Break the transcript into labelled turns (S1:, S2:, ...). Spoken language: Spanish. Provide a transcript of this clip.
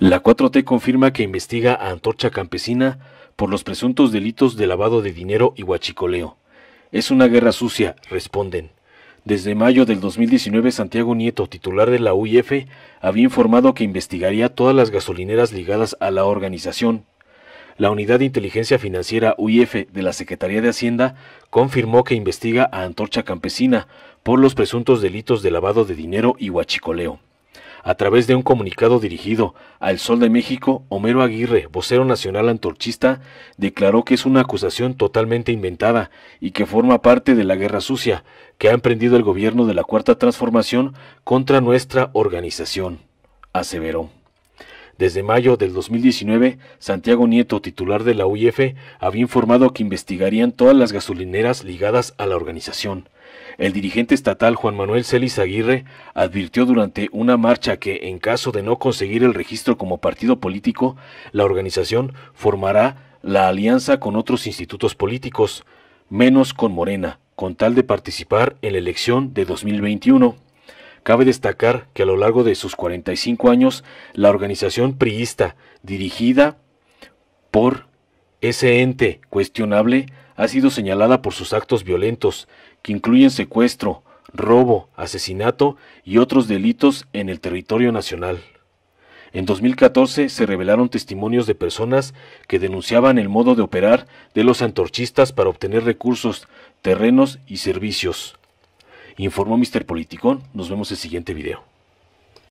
S1: La 4T confirma que investiga a Antorcha Campesina por los presuntos delitos de lavado de dinero y huachicoleo. Es una guerra sucia, responden. Desde mayo del 2019, Santiago Nieto, titular de la UIF, había informado que investigaría todas las gasolineras ligadas a la organización. La Unidad de Inteligencia Financiera UIF de la Secretaría de Hacienda confirmó que investiga a Antorcha Campesina por los presuntos delitos de lavado de dinero y huachicoleo. A través de un comunicado dirigido al Sol de México, Homero Aguirre, vocero nacional antorchista, declaró que es una acusación totalmente inventada y que forma parte de la guerra sucia que ha emprendido el gobierno de la Cuarta Transformación contra nuestra organización, aseveró. Desde mayo del 2019, Santiago Nieto, titular de la UIF, había informado que investigarían todas las gasolineras ligadas a la organización. El dirigente estatal Juan Manuel Celis Aguirre advirtió durante una marcha que, en caso de no conseguir el registro como partido político, la organización formará la alianza con otros institutos políticos, menos con Morena, con tal de participar en la elección de 2021. Cabe destacar que a lo largo de sus 45 años, la organización priista, dirigida por ese ente cuestionable, ha sido señalada por sus actos violentos, que incluyen secuestro, robo, asesinato y otros delitos en el territorio nacional. En 2014 se revelaron testimonios de personas que denunciaban el modo de operar de los antorchistas para obtener recursos, terrenos y servicios. Informó Mr. Politicón. Nos vemos en el siguiente video.